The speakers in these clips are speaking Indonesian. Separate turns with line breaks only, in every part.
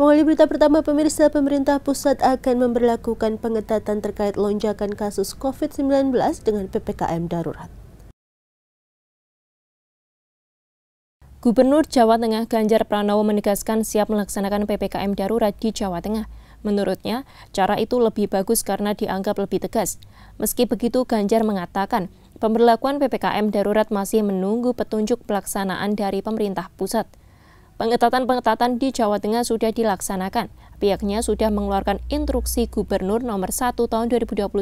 Mengalami berita pertama, pemirsa pemerintah pusat akan memperlakukan pengetatan terkait lonjakan kasus COVID-19 dengan PPKM darurat. Gubernur Jawa Tengah Ganjar Pranowo menegaskan siap melaksanakan PPKM darurat di Jawa Tengah. Menurutnya, cara itu lebih bagus karena dianggap lebih tegas. Meski begitu, Ganjar mengatakan pemberlakuan PPKM darurat masih menunggu petunjuk pelaksanaan dari pemerintah pusat. Pengetatan-pengetatan di Jawa Tengah sudah dilaksanakan. Pihaknya sudah mengeluarkan instruksi Gubernur Nomor 1 Tahun 2021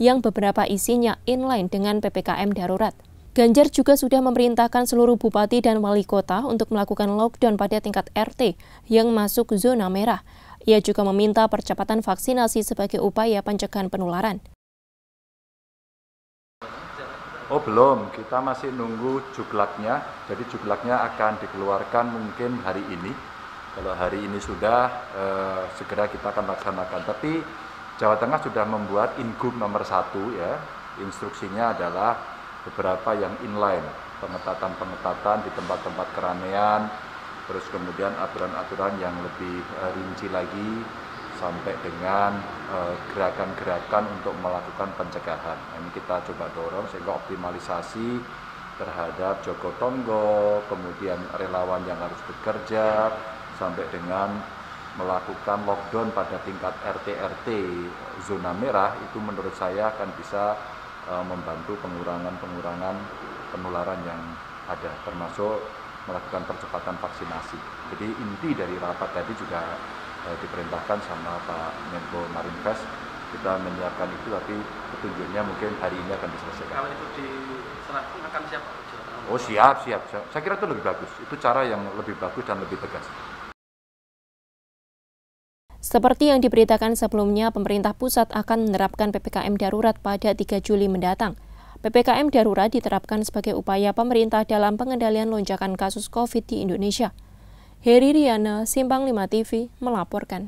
yang beberapa isinya inline dengan PPKM darurat. Ganjar juga sudah memerintahkan seluruh bupati dan wali kota untuk melakukan lockdown pada tingkat RT yang masuk zona merah. Ia juga meminta percepatan vaksinasi sebagai upaya pencegahan penularan.
Oh belum, kita masih nunggu juklaknya. Jadi juklaknya akan dikeluarkan mungkin hari ini. Kalau hari ini sudah, eh, segera kita akan laksanakan. Tapi Jawa Tengah sudah membuat ingup nomor satu ya. Instruksinya adalah beberapa yang inline, pengetatan-pengetatan di tempat-tempat keramaian, terus kemudian aturan-aturan yang lebih eh, rinci lagi sampai dengan eh, gerakan-gerakan untuk melakukan pencegahan. Ini kita coba dorong sehingga optimalisasi terhadap Joko Tonggo, kemudian relawan yang harus bekerja, sampai dengan melakukan lockdown pada tingkat RT-RT zona merah itu menurut saya akan bisa eh, membantu pengurangan-pengurangan penularan yang ada termasuk melakukan percepatan vaksinasi. Jadi inti dari rapat tadi juga eh, diperintahkan sama Pak Menko Marinvest kita menyiapkan itu tapi petunjuknya mungkin hari ini akan diselesaikan. Kalau itu diserahkan akan siap. Oh siap, siap, siap. Saya kira itu lebih bagus. Itu cara yang lebih bagus dan lebih tegas.
Seperti yang diberitakan sebelumnya, pemerintah pusat akan menerapkan PPKM darurat pada 3 Juli mendatang. PPKM darurat diterapkan sebagai upaya pemerintah dalam pengendalian lonjakan kasus COVID di Indonesia. Heri Riana, Simpang 5 TV, melaporkan.